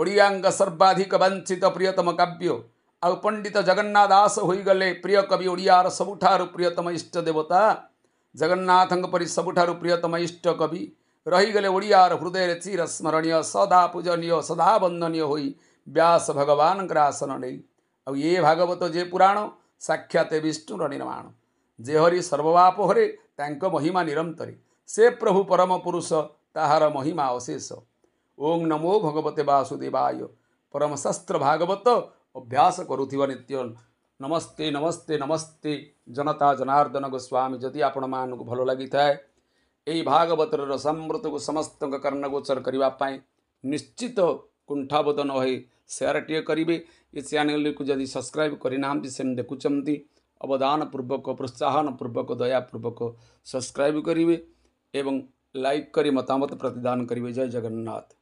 ओडिया सर्वाधिक वंचित प्रियतम काव्य आउ पंडित जगन्नाथ दास हो गले प्रिय कवि ओडियार सबुठ प्रियतम इष्ट देवता जगन्नाथ पर सबुठ प्रियतम इष्ट कवि रहीगले गले ओडियार हृदय स्मरणीय सदा पूजनीय सदा वंदनीय हो व्यास भगवान आसन नहीं आ ये भागवत जे पुराण ସାକ୍ଷାତ ବିଷ୍ଣୁର ନିର୍ମାଣ ଯେହରି ସର୍ବବାପ ହରେ ତାଙ୍କ ମହିମା ନିରନ୍ତରୀ ସେ ପ୍ରଭୁ ପରମ ପୁରୁଷ ତାହାର ମହିମା ଅଶେଷ ଓଂ ନମୋ ଭଗବତେ ବାସୁଦେବାୟ ପରମଶାସ୍ତ୍ର ଭାଗବତ ଅଭ୍ୟାସ କରୁଥିବା ନିତ୍ୟ ନମସ୍ତେ ନମସ୍ତେ ନମସ୍ତେ ଜନତା ଜନାର୍ଦ୍ଦନ ଗୋସ୍ୱାମୀ ଯଦି ଆପଣମାନଙ୍କୁ ଭଲ ଲାଗିଥାଏ ଏହି ଭାଗବତର ରସାମୃତକୁ ସମସ୍ତଙ୍କ କର୍ଣ୍ଣଗୋଚର କରିବା ପାଇଁ ନିଶ୍ଚିତ କୁଣ୍ଠାବୋଧ ନ ହୋଇ ସେୟାରଟିଏ କରିବେ ये चेल को जदि सब्सक्राइब करना से देखुं अवदान पूर्वक प्रोत्साहन पूर्वक दयापूर्वक सब्सक्राइब करेंगे लाइक कर मतामत प्रतिदान करेंगे जय जगन्नाथ